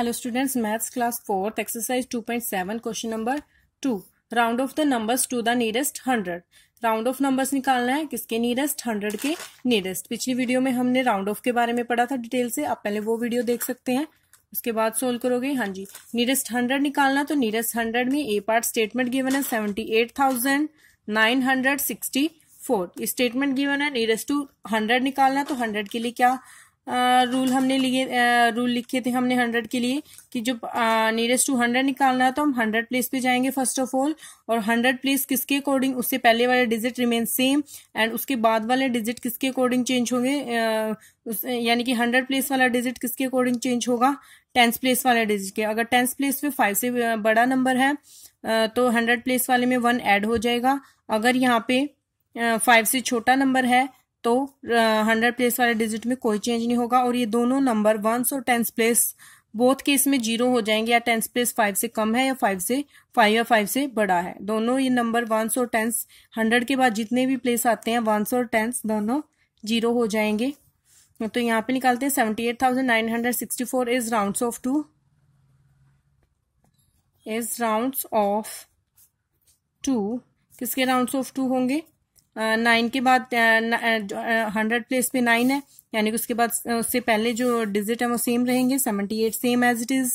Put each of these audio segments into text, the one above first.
hello students maths class 4th exercise 2.7 question number two round off the numbers to the nearest hundred round off numbers निकालना है किसके nearest hundred के nearest पिछली video में हमने round of के बारे में पढ़ा था डिटेल से आप पहले वो वीडियो देख सकते हैं उसके बाद सोल्व करोगे हाँ जी नियरेस्ट हंड्रेड निकालना तो नियरेस्ट हंड्रेड में ए पार्ट स्टेटमेंट गिवन है seventy eight thousand nine hundred sixty four statement given है नियरेस्ट टू हंड्रेड निकालना तो हंड्रेड के लिए क्या रूल हमने लिए रूल लिखे थे हमने हंड्रेड के लिए कि जो नियरेस्ट टू हंड्रेड निकालना है तो हम हंड्रेड प्लेस पे जाएंगे फर्स्ट ऑफ ऑल और हंड्रेड प्लेस किसके अकॉर्डिंग उससे पहले वाले डिजिट रिमेन सेम एंड उसके बाद वाले डिजिट किसके अकॉर्डिंग चेंज होंगे यानी कि हंड्रेड प्लेस वाला डिजिट किसके अकॉर्डिंग चेंज होगा टेंथ प्लेस वाले डिजिट के अगर टेंथ प्लेस पे फाइव से बड़ा नंबर है तो हंड्रेड प्लेस वाले में वन ऐड हो जाएगा अगर यहाँ पे फाइव से छोटा नंबर है तो हंड्रेड प्लेस वाले डिजिट में कोई चेंज नहीं होगा और ये दोनों नंबर वंस और टेंस प्लेस बोथ केस में जीरो हो जाएंगे या टेंस प्लेस फाइव से कम है या फाइव से फाइव या फाइव से बड़ा है दोनों ये नंबर वंस और टेंस हंड्रेड के बाद जितने भी प्लेस आते हैं वंस और टेंस दोनों जीरो हो जाएंगे तो यहाँ पे निकालते हैं seventy eight thousand nine hundred sixty four is round off to is round off to किसके राउंड ऑफ टू होंगे नाइन के बाद हंड्रेड प्लेस पे नाइन है यानी कि उसके बाद उससे पहले जो डिजिट है वो सेम रहेंगे seventy eight same as it is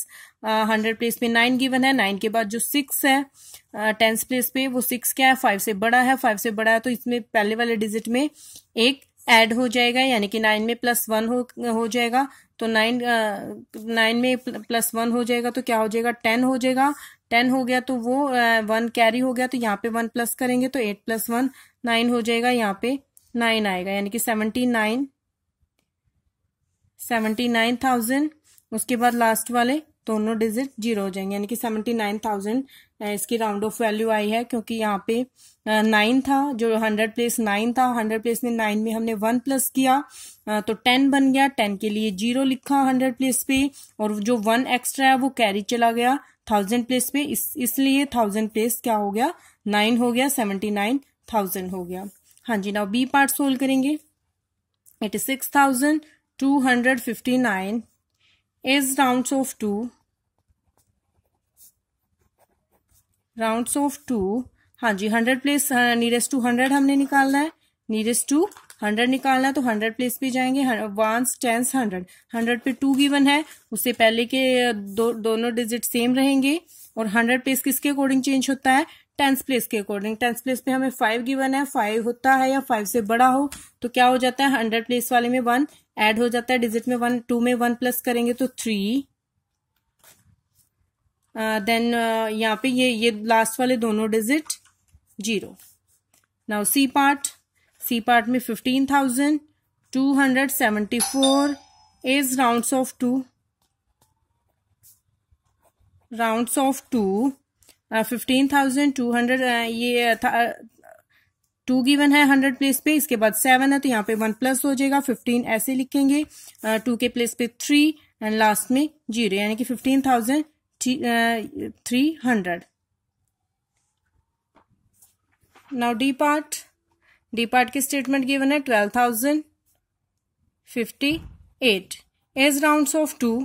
hundred place पे नाइन गिवन है नाइन के बाद जो सिक्स है टेंस प्लेस पे वो सिक्स क्या है फाइव से बड़ा है फाइव से बड़ा है तो इसमें पहले वाले डिजिट में एक ऐड हो जाएगा यानी कि नाइन में प्लस वन हो हो जाएगा तो नाइन नाइन में प्लस वन हो जाएगा तो क्या हो जाएगा टेन हो जाएगा टेन हो गया तो वो वन कैरी हो गया तो यहाँ पे वन प्लस करेंगे तो एट प्लस वन नाइन हो जाएगा यहाँ पे नाइन आएगा यानी कि seventy nine seventy nine thousand उसके बाद लास्ट वाले दोनों डिजिट जीरो हो जाएंगे यानी कि सेवनटी नाइन थाउजेंड इसकी राउंड ऑफ वैल्यू आई है क्योंकि यहाँ पे नाइन था जो हंड्रेड प्लेस नाइन था हंड्रेड प्लेस में नाइन में हमने वन प्लस किया तो टेन बन गया टेन के लिए जीरो लिखा हंड्रेड प्लेस पे और जो वन एक्स्ट्रा है वो कैरी चला गया थाउजेंड प्लेस पे इस इसलिए थाउजेंड प्लेस क्या हो गया नाइन हो गया सेवेंटी नाइन थाउजेंड हो गया हाँ जी नाउ बी पार्ट सोल्व करेंगे eighty six thousand two hundred fifty nine is round off to round off to हाँ जी hundred place nearest to hundred हमने निकालना है नीरेस्ट टू हंड्रेड निकालना है तो हंड्रेड प्लेस पे जाएंगे वंस टेंस हंड्रेड हंड्रेड पे टू गिवन है उससे पहले के दो दोनों डिजिट सेम रहेंगे और हंड्रेड प्लेस किसके अकॉर्डिंग चेंज होता है टेंस प्लेस के अकॉर्डिंग टेंस प्लेस में हमें फाइव गिवन है फाइव होता है या फाइव से बड़ा हो तो क्या हो जाता है हंड्रेड प्लेस वाले में वन एड हो जाता है डिजिट में वन टू में वन प्लस करेंगे तो थ्री देन uh, uh, यहाँ पे ये ये लास्ट वाले दोनों digit zero now C part C part में fifteen thousand two hundred seventy four is round off to rounds off to fifteen thousand two hundred ये टू uh, गिवन uh, है hundred place पे इसके बाद seven है तो यहाँ पे वन प्लस हो जाएगा फिफ्टीन ऐसे लिखेंगे टू uh, के प्लेस पे थ्री एंड लास्ट में जीरो यानी कि fifteen thousand three hundred now D part D part की स्टेटमेंट गिवन है twelve thousand fifty eight as round off to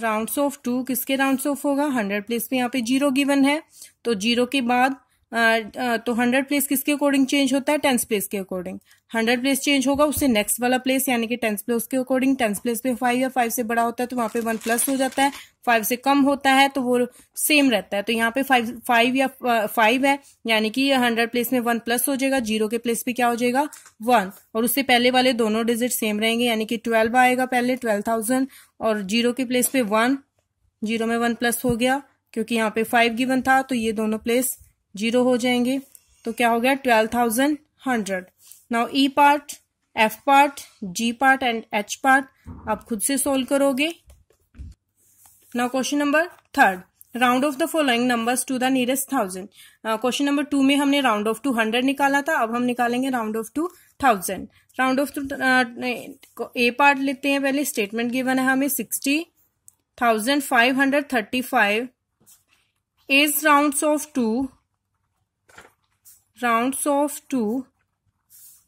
rounds off to किसके राउंड्स ऑफ होगा hundred place पे यहाँ पे जीरो गिवन है तो जीरो के बाद तो हंड्रेड प्लेस किसके अकॉर्डिंग चेंज होता है टेंस प्लेस के अकॉर्डिंग हंड्रेड प्लेस चेंज होगा उससे नेक्स्ट वाला प्लेस यानी कि टेंस प्लेस के अकॉर्डिंग टेंस प्लेस पे फाइव या फाइव से बड़ा होता है तो वहां पे वन प्लस हो जाता है फाइव से कम होता है तो वो सेम रहता है तो यहाँ पे फाइव फाइव या फाइव है यानी कि हंड्रेड प्लेस में वन प्लस हो जाएगा जीरो के प्लेस पे क्या हो जाएगा वन और उससे पहले वाले दोनों डिजिट सेम रहेंगे यानी कि ट्वेल्व आएगा पहले ट्वेल्व थाउजेंड और जीरो के प्लेस पे वन जीरो में वन प्लस हो गया क्योंकि यहाँ पे फाइव गिवन था तो ये दोनों प्लेस जीरो हो जाएंगे तो क्या हो गया twelve thousand hundred now E part F part G part and H part आप खुद से सोल्व करोगे now question number third round off the following numbers to the nearest thousand question number two में हमने राउंड ऑफ टू हंड्रेड निकाला था अब हम निकालेंगे round off to thousand round off to A part लेते हैं पहले स्टेटमेंट गिवन है हमें sixty thousand five hundred thirty five is round off to rounds off to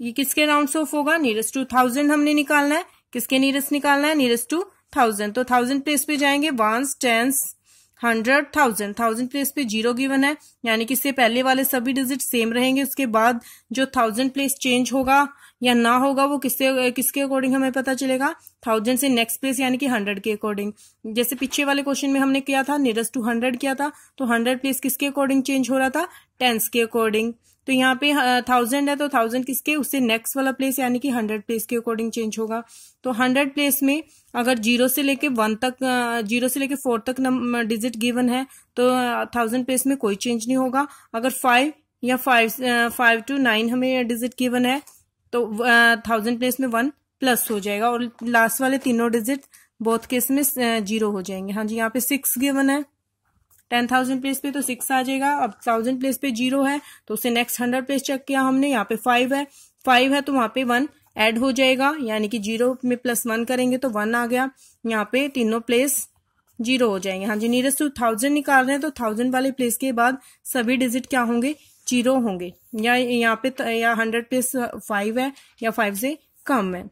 ये किसके राउंड्स ऑफ होगा नियरेस्ट टू थाउजेंड हमने निकालना है किसके नियरेस्ट निकालना है नियरेस्ट टू थाउजेंड तो थाउजेंड प्लेस पे जाएंगे ones tens hundred thousand thousand place पे जीरो गिवन है यानी कि इससे पहले वाले सभी डिजिट सेम रहेंगे उसके बाद जो थाउजेंड प्लेस चेंज होगा या ना होगा वो किससे किसके अकॉर्डिंग हमें पता चलेगा थाउजेंड से नेक्स्ट प्लेस यानी कि हंड्रेड के अकॉर्डिंग जैसे पीछे वाले क्वेश्चन में हमने किया था नियरेस्ट टू हंड्रेड किया था तो हंड्रेड प्लेस किसके अकॉर्डिंग चेंज हो रहा था टेंस के अकॉर्डिंग तो यहाँ पे थाउजेंड हाँ, है तो थाउजेंड किसके उससे नेक्स्ट वाला प्लेस यानी कि हंड्रेड प्लेस के अकॉर्डिंग चेंज होगा तो हंड्रेड प्लेस में अगर जीरो से लेके वन तक जीरो से लेके फोर तक डिजिट गिवन है तो थाउजेंड प्लेस में कोई चेंज नहीं होगा अगर फाइव या फाइव फाइव टू नाइन हमें डिजिट गिवन है तो थाउजेंड प्लेस में वन प्लस हो जाएगा और लास्ट वाले तीनों डिजिट बोथ केस में जीरो हो जाएंगे हाँ जी यहाँ पे सिक्स गिवन है टेन थाउजेंड प्लेस पे तो सिक्स आ जाएगा अब थाउजेंड प्लेस पे जीरो है तो उसे नेक्स्ट हंड्रेड प्लेस चेक किया हमने यहाँ पे फाइव है फाइव है तो वहां पे वन एड हो जाएगा यानी कि जीरो में प्लस वन करेंगे तो वन आ गया यहाँ पे तीनों प्लेस जीरो हो जाएंगे हाँ जी नीरज टू थाउजेंड निकाल रहे हैं तो थाउजेंड वाले प्लेस के बाद सभी डिजिट क्या होंगे जीरो होंगे या यहाँ पे या हंड्रेड प्लेस फाइव है या फाइव से कम है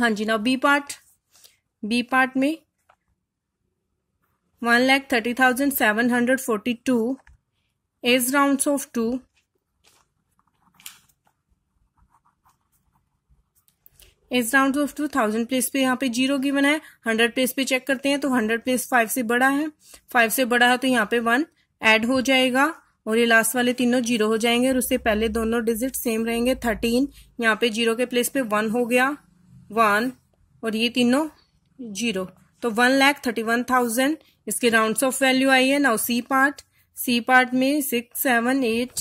हाँ जी ना बी पार्ट बी पार्ट में one lakh thirty thousand seven hundred forty two as round off to as round off to thousand place पे यहाँ पे जीरो गिवन है हंड्रेड प्लेस पे चेक करते हैं तो हंड्रेड प्लेस फाइव से बड़ा है फाइव से बड़ा है तो यहाँ पे वन ऐड हो जाएगा और ये लास्ट वाले तीनों जीरो हो जाएंगे और उससे पहले दोनों डिजिट सेम रहेंगे थर्टीन यहाँ पे जीरो के प्लेस पे वन हो गया वन और ये तीनों जीरो तो one lakh thirty one thousand इसके राउंड ऑफ वैल्यू आई है now C part C part में six seven eight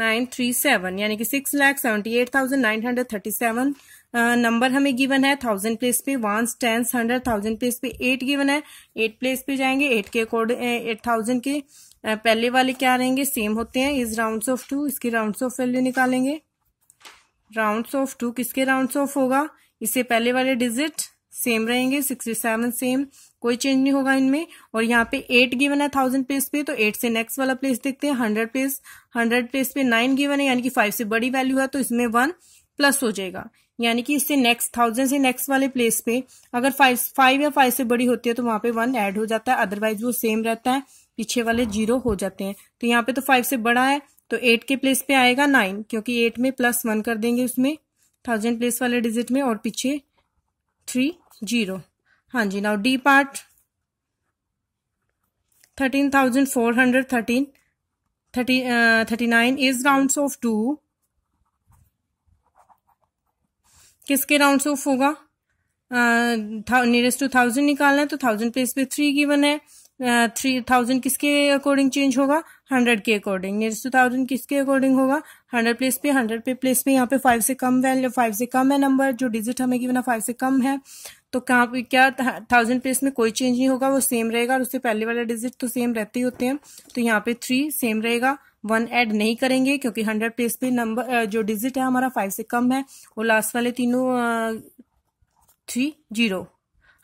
nine three seven यानी कि six lakh seventy eight thousand nine hundred thirty seven number हमें गिवन है थाउजेंड प्लेस पे one tens hundred thousand place पे eight given है एट प्लेस पे जाएंगे एट के अकॉर्डिंग एट थाउजेंड के पहले वाले क्या रहेंगे सेम होते हैं इस राउंड ऑफ टू इसके राउंड ऑफ वैल्यू निकालेंगे राउंड ऑफ टू किसके राउंड ऑफ होगा इससे पहले वाले डिजिट सेम रहेंगे सिक्सटी सेवन सेम कोई चेंज नहीं होगा इनमें और यहाँ पे एट गिवन है थाउजेंड प्लेस पे तो एट से नेक्स्ट वाला प्लेस देखते हैं हंड्रेड प्लेस हंड्रेड प्लेस पे नाइन गिवन है यानी कि फाइव से बड़ी वैल्यू है तो इसमें वन प्लस हो जाएगा यानी कि इससे नेक्स्ट थाउजेंड से नेक्स्ट वाले प्लेस पे अगर फाइव फाइव या फाइव से बड़ी होती है तो वहां पे वन ऐड हो जाता है अदरवाइज वो सेम रहता है पीछे वाले जीरो हो जाते हैं तो यहाँ पे तो फाइव से बड़ा है तो एट के प्लेस पे आएगा नाइन क्योंकि एट में प्लस वन कर देंगे उसमें थाउजेंड प्लेस वाले डिजिट में और पीछे थ्री जीरो हाँ जी now D part thirteen thousand four hundred thirteen thirty thirty nine is round off to किसके राउंड ऑफ होगा नियरेस्ट टू थाउजेंड निकालना है तो थाउजेंड पे इस पे थ्री गिवन है थ्री थाउजेंड किसके अकॉर्डिंग चेंज होगा हंड्रेड के अकॉर्डिंग नियरेस्ट टू थाउजेंड किसके अकॉर्डिंग होगा हंड्रेड प्लेस पे हंड्रेड पे प्लेस पे यहाँ पे फाइव से कम वैल्यू फाइव से कम है नंबर जो डिजिट हमें गिवन है फाइव से कम है तो कहाँ पे क्या थाउजेंड प्लेस में कोई चेंज नहीं होगा वो सेम रहेगा और उससे पहले वाला डिजिट तो सेम रहते ही होते हैं तो यहाँ पे थ्री सेम रहेगा वन एड नहीं करेंगे क्योंकि हंड्रेड प्लेस पे नंबर जो डिजिट है हमारा फाइव से कम है वो लास्ट वाले तीनों थ्री जीरो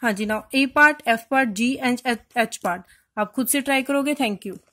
हाँ जी now A part F part G and H part आप खुद से ट्राई करोगे थैंक यू